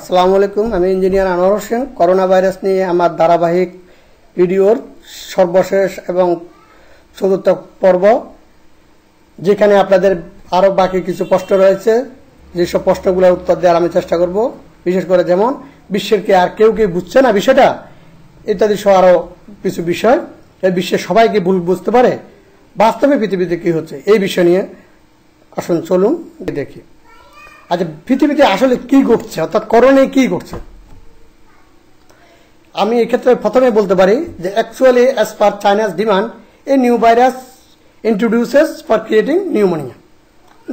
আসসালামু আলাইকুম আমি engineer Anwar Hossain corona virus নিয়ে আমার ধারাবাহিক ভিডিওর সর্বশেষ এবং চতুর্থ পর্ব যেখানে আপনাদের আরও বাকি কিছু প্রশ্ন রয়েছে যেসব প্রশ্নগুলোর উত্তর দেওয়ার আমি চেষ্টা করব বিশেষ করে যেমন বিশ্বের কি আর কেউ কেউ বুঝছে না বিষয়টা ইত্যাদি সহ আরও কিছু বিষয় এই বিশ্বের সবাই কি ভুল বুঝতে পারে বাস্তবে পৃথিবীতে কি হচ্ছে এই বিষয় নিয়ে আসুন চলুন দেখি আচ্ছা পৃথিবীতে আসলে কি ঘটছে অর্থাৎ করণে কি ঘটছে আমি এক্ষেত্রে প্রথমে বলতে পারি যে actually as per China's demand a new virus introduces for creating pneumonia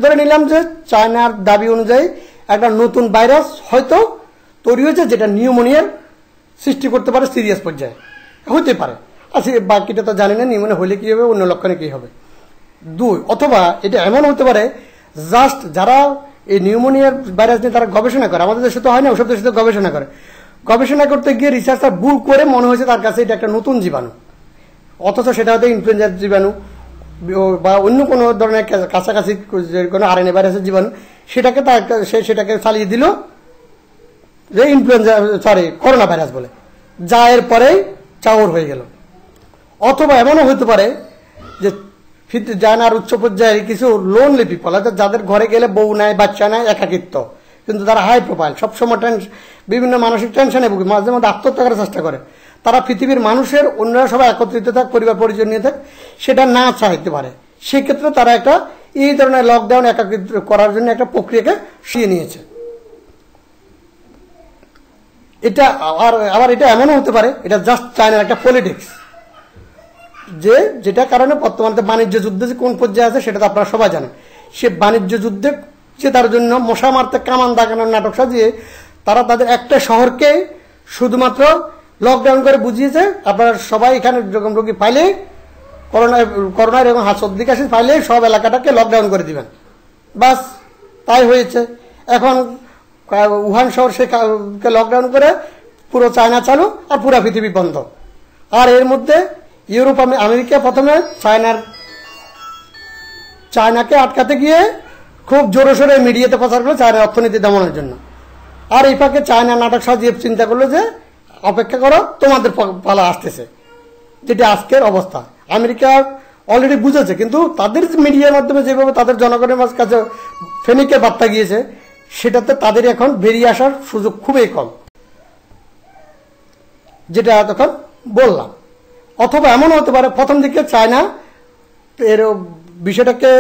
ধরে নিলাম যে চায়নার দাবি অনুযায়ী একটা নতুন ভাইরাস হয়তো তৈরি হয়েছে যেটা নিউমোনিয়ার সৃষ্টি করতে পারে সিরিয়াস পর্যায়ে হতে পারে আচ্ছা বাকিটা তো জানি না নিউমোনিয়া হলে কী হবে অন্য লক্ষণে কী হবে দুই অথবা এটা এমন হতে পারে জাস্ট যারা এই নিউমোনিয়ার ভাইরাস নিয়ে তারা গবেষণা করে আমাদের দেশে তো হয় না ওসব দেশে তো গবেষণা করে গবেষণা করতে গিয়ে রিসার্চার ভুল করে মনে হয়েছে তার কাছে এটা একটা নতুন জীবাণু অথচ সেটা হয়তো ইনফ্লুয়েঞ্জার জীবাণু বা অন্য কোনো ধরনের কাছাকাছি কোনো আর ভাইরাসের জীবাণু সেটাকে তার সে সেটাকে চালিয়ে দিল যে ইনফ্লুয়েঞ্জা সরি করোনা ভাইরাস বলে যা এর পরেই চাউর হয়ে গেল অথবা এমনও হতে পারে যে যায় না আর উচ্চ পর্যায়ে কিছু লোনলি পিপল অর্থাৎ যাদের ঘরে গেলে বউ নাই বাচ্চা নাই একাকিত্ব কিন্তু তারা হাই প্রোফাইল সবসময় টেনশন বিভিন্ন মানসিক টেনশনে ভুগি মাঝে মধ্যে আত্মহত্যা করার চেষ্টা করে তারা পৃথিবীর মানুষের অন্যরা সবাই একত্রিত থাক পরিবার পরিজন নিয়ে থাক সেটা না চাইতে পারে সেক্ষেত্রে তারা একটা এই ধরনের লকডাউন একাকৃত করার জন্য একটা প্রক্রিয়াকে শিয়ে নিয়েছে এটা আর আবার এটা এমনও হতে পারে এটা জাস্ট চায়নার একটা পলিটিক্স যে যেটা কারণে বর্তমানে বাণিজ্য যুদ্ধে যে কোন পর্যায়ে আছে সেটা তো আপনারা সবাই জানেন সে বাণিজ্য যুদ্ধে যে তার জন্য মশা মারতে কামান দাগানোর নাটক সাজিয়ে তারা তাদের একটা শহরকে শুধুমাত্র লকডাউন করে বুঝিয়েছে আপনারা সবাই এখানে এরকম রোগী পাইলে করোনা করোনা এরকম হাত সর্দি কাশি পাইলে সব এলাকাটাকে লকডাউন করে দিবেন বাস তাই হয়েছে এখন উহান শহর সে লকডাউন করে পুরো চায়না চালু আর পুরো পৃথিবী বন্ধ আর এর মধ্যে ইউরোপ আমেরিকা প্রথমে চায়নার চায়নাকে আটকাতে গিয়ে খুব জোরে সোরে মিডিয়াতে প্রচার করলো চায়নার অর্থনীতি দমনের জন্য আর এই পাকে চায়না নাটক সাজিয়ে চিন্তা করলো যে অপেক্ষা করো তোমাদের পালা আসতেছে যেটি আজকের অবস্থা আমেরিকা অলরেডি বুঝেছে কিন্তু তাদের মিডিয়ার মাধ্যমে যেভাবে তাদের জনগণের কাছে ফেনিকে বার্তা গিয়েছে সেটাতে তাদের এখন বেরিয়ে আসার সুযোগ খুবই কম যেটা তখন বললাম অথবা এমন হতে পারে প্রথম দিকে চায়না এর বিষয়টাকে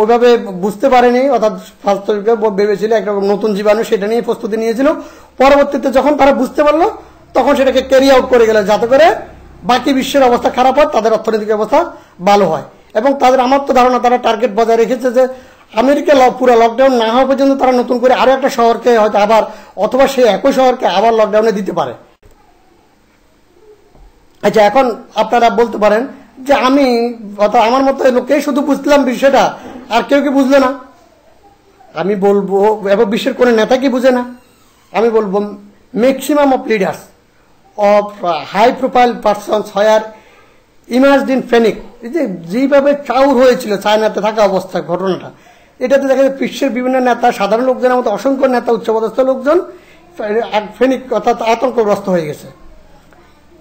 ওইভাবে বুঝতে পারেনি অর্থাৎ স্বাস্থ্য ভেবেছিল একরকম নতুন জীবাণু সেটা নিয়ে প্রস্তুতি নিয়েছিল পরবর্তীতে যখন তারা বুঝতে পারলো তখন সেটাকে ক্যারি আউট করে গেল যাতে করে বাকি বিশ্বের অবস্থা খারাপ হয় তাদের অর্থনৈতিক অবস্থা ভালো হয় এবং তাদের আমার তো ধারণা তারা টার্গেট বজায় রেখেছে যে আমেরিকা পুরো লকডাউন না হওয়া পর্যন্ত তারা নতুন করে আরও একটা শহরকে হয়তো আবার অথবা সেই একই শহরকে আবার লকডাউনে দিতে পারে আচ্ছা এখন আপনারা বলতে পারেন যে আমি অর্থাৎ আমার মতো লোকে শুধু বুঝলাম বিষয়টা আর কেউ কি বুঝলো না আমি বলবো এবং বিশ্বের কোনো নেতা কি বুঝে না আমি বলবো maximum of leaders of high profile person higher emerging ফেনিক যে যেভাবে চাউর হয়েছিল চায়নাতে থাকা অবস্থা ঘটনাটা এটাতে দেখা যায় বিশ্বের বিভিন্ন নেতা সাধারণ লোকজনের মতো অসংখ্য নেতা উচ্চপদস্থ লোকজন ফেনিক অর্থাৎ আতঙ্কগ্রস্ত হয়ে গেছে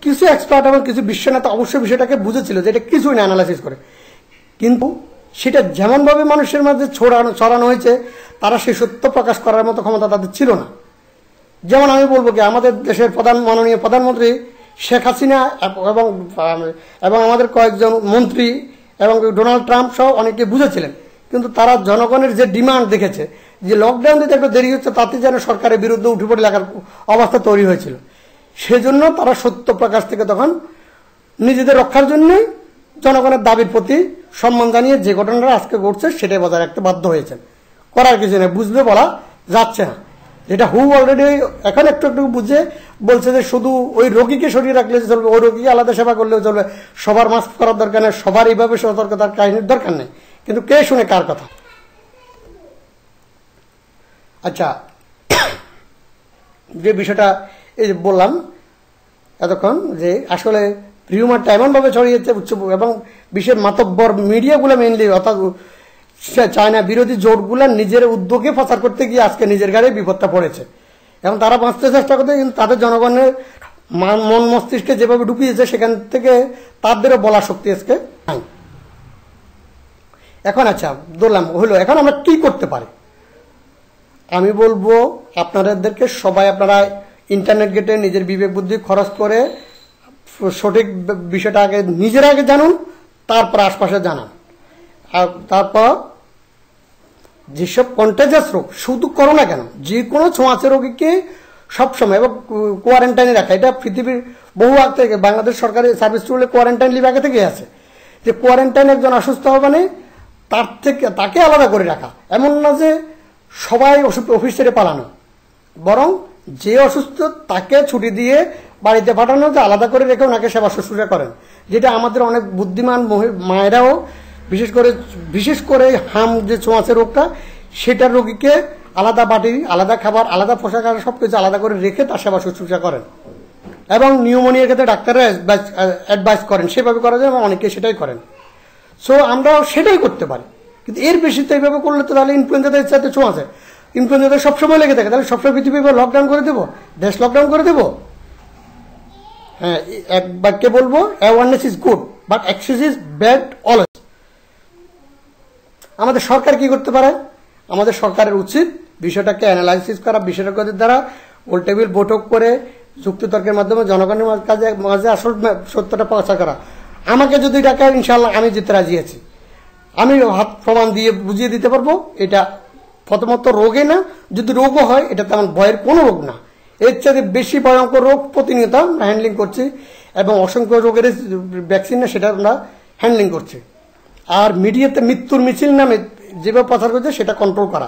কিছু এক্সপার্ট এবং কিছু বিশ্বনেতা অবশ্যই বিষয়টাকে বুঝেছিল যে এটা কিছুই না অ্যানালাইসিস করে কিন্তু সেটা যেমনভাবে মানুষের মাঝে ছড়ানো ছড়ানো হয়েছে তারা সেই সত্য প্রকাশ করার মতো ক্ষমতা তাদের ছিল না যেমন আমি বলবো কি আমাদের দেশের প্রধান মাননীয় প্রধানমন্ত্রী শেখ হাসিনা এবং এবং আমাদের কয়েকজন মন্ত্রী এবং ডোনাল্ড ট্রাম্প সহ অনেকে বুঝেছিলেন কিন্তু তারা জনগণের যে ডিমান্ড দেখেছে যে লকডাউন দিতে একটু দেরি হচ্ছে তাতে যেন সরকারের বিরুদ্ধে উঠে পড়ে লাগার অবস্থা তৈরি হয়েছিল সেজন্য তারা সত্য প্রকাশ থেকে তখন নিজেদের রক্ষার জন্য জনগণের দাবির প্রতি সম্মান জানিয়ে যে ঘটনাটা আজকে ঘটছে সেটাই বজায় রাখতে বাধ্য হয়েছেন করার কিছু নেই বুঝবে বলা যাচ্ছে না যেটা হু অলরেডি এখন একটু একটু বুঝে বলছে যে শুধু ওই রোগীকে সরিয়ে রাখলে চলবে ওই রোগীকে আলাদা সেবা করলেও চলবে সবার মাস্ক করার দরকার নেই সবার এইভাবে সতর্কতার কাহিনীর দরকার নেই কিন্তু কে শুনে কার কথা আচ্ছা যে বিষয়টা এই যে বললাম এতক্ষণ যে আসলে রিউমারটা এমনভাবে ছড়িয়েছে উচ্চ এবং বিশ্বের মাতব্বর মিডিয়াগুলো মেনলি অর্থাৎ চায়না বিরোধী জোটগুলো নিজের উদ্যোগে প্রচার করতে গিয়ে আজকে নিজের গাড়ি বিপদটা পড়েছে এবং তারা বাঁচতে চেষ্টা করতে কিন্তু তাদের জনগণের মন মস্তিষ্কে যেভাবে ঢুকিয়েছে সেখান থেকে তাদেরও বলা শক্তি আজকে নাই এখন আচ্ছা ধরলাম হইলো এখন আমরা কি করতে পারি আমি বলবো আপনাদেরকে সবাই আপনারা ইন্টারনেট গেটে নিজের বিবেক বুদ্ধি খরচ করে সঠিক বিষয়টা আগে নিজের আগে জানুন তারপর আশপাশে জানান আর তারপর যেসব কন্টেজাস রোগ শুধু করোনা কেন যে কোনো ছোঁয়াচে রোগীকে সবসময় এবং কোয়ারেন্টাইনে রাখা এটা পৃথিবীর বহু আগ থেকে বাংলাদেশ সরকারি সার্ভিস টুলে কোয়ারেন্টাইন লিভ আগে থেকে আছে যে কোয়ারেন্টাইন একজন অসুস্থ হবে মানে তার থেকে তাকে আলাদা করে রাখা এমন না যে সবাই অফিস ছেড়ে পালানো বরং যে অসুস্থ তাকে ছুটি দিয়ে বাড়িতে পাঠানো যে আলাদা করে রেখে ওনাকে সেবা শুশ্রূষা করেন যেটা আমাদের অনেক বুদ্ধিমান মায়েরাও বিশেষ করে বিশেষ করে হাম যে ছোঁয়াচে রোগটা সেটা রোগীকে আলাদা বাটি আলাদা খাবার আলাদা পোশাক আশাক সব কিছু আলাদা করে রেখে তার সেবা শুশ্রূষা করেন এবং নিউমোনিয়ার ক্ষেত্রে ডাক্তাররা অ্যাডভাইস করেন সেভাবে করা যায় এবং অনেকে সেটাই করেন সো আমরাও সেটাই করতে পারি কিন্তু এর বেশি তো এইভাবে করলে তো তাহলে ইনফ্লুয়েঞ্জাতে ইচ্ছাতে ছোঁয়াচে ইনফ্লুয়েঞ্জা সবসময় লেগে থাকে তাহলে সবসময় পৃথিবী লকডাউন করে দেবো দেশ লকডাউন করে দেবো হ্যাঁ এক বাক্যে বলবো awareness is good but access is bad always আমাদের সরকার কি করতে পারে আমাদের সরকারের উচিত বিষয়টাকে অ্যানালাইসিস করা বিশেষজ্ঞদের দ্বারা গোল টেবিল বৈঠক করে যুক্তিতর্কের মাধ্যমে জনগণের কাজে মাঝে আসল সত্যটা প্রচার করা আমাকে যদি ডাকে ইনশাল্লাহ আমি জিতে রাজি আছি আমি প্রমাণ দিয়ে বুঝিয়ে দিতে পারবো এটা প্রথমত রোগে না যদি রোগও হয় এটা তেমন ভয়ের কোনো রোগ না এর চাইতে বেশি ভয়ঙ্কর রোগ প্রতিনিয়ত আমরা হ্যান্ডলিং করছি এবং অসংখ্য রোগের ভ্যাকসিন না সেটা আমরা হ্যান্ডলিং করছি আর মিডিয়াতে মৃত্যুর মিছিল নামে যেভাবে প্রচার করছে সেটা কন্ট্রোল করা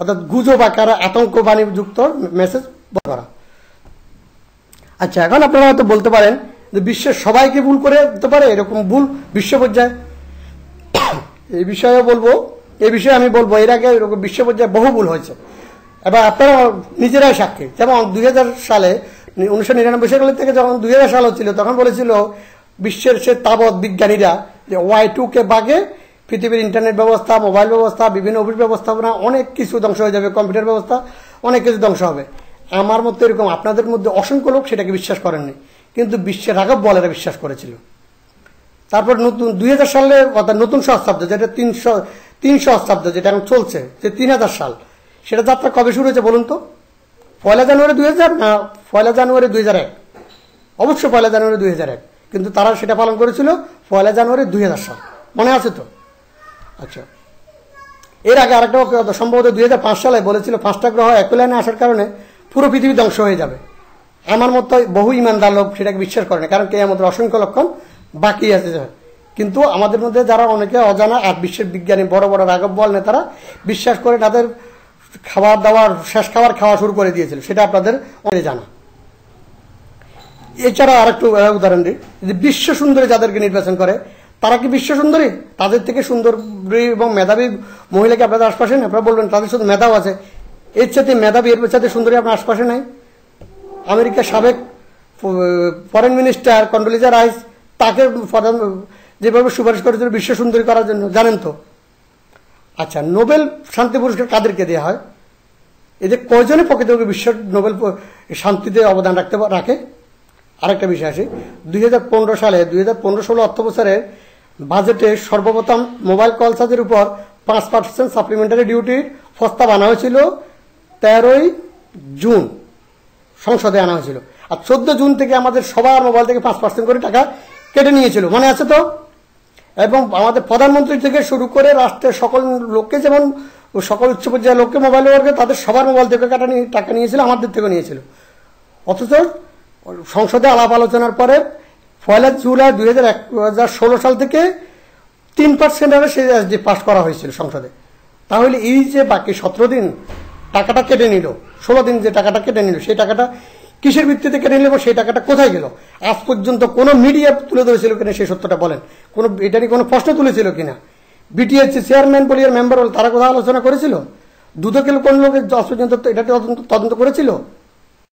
অর্থাৎ গুজব আকারা আতঙ্ক যুক্ত মেসেজ করা আচ্ছা এখন আপনারা হয়তো বলতে পারেন যে বিশ্বের সবাইকে ভুল করে দিতে পারে এরকম ভুল বিশ্ব পর্যায়ে এই বিষয়ে বলবো এ বিষয়ে আমি বলবো এর আগে বিশ্ব পর্যায়ে বহু ভুল হয়েছে এবার আপনারা নিজেরাই সাক্ষী যেমন দুই সালে উনিশশো নিরানব্বই সাল থেকে যখন দুই সাল হচ্ছিল তখন বলেছিল বিশ্বের সে তাবৎ বিজ্ঞানীরা যে ওয়াই টু কে বাগে পৃথিবীর ইন্টারনেট ব্যবস্থা মোবাইল ব্যবস্থা বিভিন্ন অফিস ব্যবস্থাপনা অনেক কিছু ধ্বংস হয়ে যাবে কম্পিউটার ব্যবস্থা অনেক কিছু ধ্বংস হবে আমার মতো এরকম আপনাদের মধ্যে অসংখ্য লোক সেটাকে বিশ্বাস করেননি কিন্তু বিশ্বের রাঘব বলেরা বিশ্বাস করেছিল তারপর নতুন দুই সালের অর্থাৎ নতুন সহস্রাব্দ যেটা তিনশো তিনশো অস্তাব্দ যেটা এখন চলছে যে তিন হাজার সাল সেটা যাত্রা কবে শুরু হয়েছে বলুন তো পয়লা জানুয়ারি দুই হাজার না পয়লা জানুয়ারি দুই হাজার এক অবশ্য পয়লা জানুয়ারি দুই হাজার এক কিন্তু তারা সেটা পালন করেছিল পয়লা জানুয়ারি দুই হাজার সাল মনে আছে তো আচ্ছা এর আগে আরেকটা সম্ভবত দুই সালে বলেছিল পাঁচটা গ্রহ এক লাইনে আসার কারণে পুরো পৃথিবী ধ্বংস হয়ে যাবে আমার মতো বহু ইমানদার লোক সেটাকে বিশ্বাস করে না কারণ কে আমাদের অসংখ্য লক্ষণ বাকি আছে কিন্তু আমাদের মধ্যে যারা অনেকে অজানা আর বিশ্বের বিজ্ঞানী বড় বড় রাঘব বল নেতারা বিশ্বাস করে তাদের খাবার দাবার শেষ খাবার খাওয়া শুরু করে দিয়েছিল সেটা আপনাদের অনেক জানা এছাড়া আরেকটু উদাহরণ দিই যে বিশ্ব সুন্দরী যাদেরকে নির্বাচন করে তারা কি বিশ্ব সুন্দরী তাদের থেকে সুন্দরী এবং মেধাবী মহিলাকে আপনাদের আশপাশে নেই আপনারা বলবেন তাদের শুধু মেধাও আছে এর সাথে মেধাবী এর সাথে সুন্দরী আপনার আশপাশে নাই আমেরিকার সাবেক ফরেন মিনিস্টার কন্ডোলিজা রাইস তাকে যেভাবে সুপারিশ করেছিল বিশ্ব সুন্দরী করার জন্য জানেন তো আচ্ছা নোবেল শান্তি পুরস্কার কাদেরকে দেওয়া হয় এদের কয়জনে প্রকৃতপক্ষে বিশ্ব নোবেল শান্তিতে অবদান রাখতে রাখে আরেকটা বিষয় আছে দুই সালে দুই হাজার পনেরো ষোলো অর্থ বাজেটে সর্বপ্রথম মোবাইল কল চার্জের উপর পাঁচ পার্সেন্ট সাপ্লিমেন্টারি ডিউটির প্রস্তাব আনা হয়েছিল তেরোই জুন সংসদে আনা হয়েছিল আর চোদ্দ জুন থেকে আমাদের সবার মোবাইল থেকে পাঁচ পার্সেন্ট করে টাকা কেটে নিয়েছিল মনে আছে তো এবং আমাদের প্রধানমন্ত্রী থেকে শুরু করে রাষ্ট্রের সকল লোককে যেমন সকল উচ্চ পর্যায়ের লোককে মোবাইল ব্যবহার তাদের সবার মোবাইল থেকে কাটা নিয়ে টাকা নিয়েছিল আমাদের থেকে নিয়েছিল অথচ সংসদে আলাপ আলোচনার পরে পয়লা জুলাই দুই সাল থেকে তিন পার্সেন্ট হারে সেই এসডি পাস করা হয়েছিল সংসদে তাহলে এই যে বাকি সতেরো দিন টাকাটা কেটে নিল ষোলো দিন যে টাকাটা কেটে নিল সেই টাকাটা কিসের ভিত্তিতে কেটে নেব সেই টাকাটা কোথায় গেল আজ পর্যন্ত কোন মিডিয়া তুলে ধরেছিল কিনা সেই সত্যটা বলেন কোন এটারই কোনো প্রশ্ন তুলেছিল কিনা বিটিএস চেয়ারম্যান বলি আর মেম্বার তারা কোথাও আলোচনা করেছিল দুদকের কোন লোক আজ পর্যন্ত এটা তদন্ত করেছিল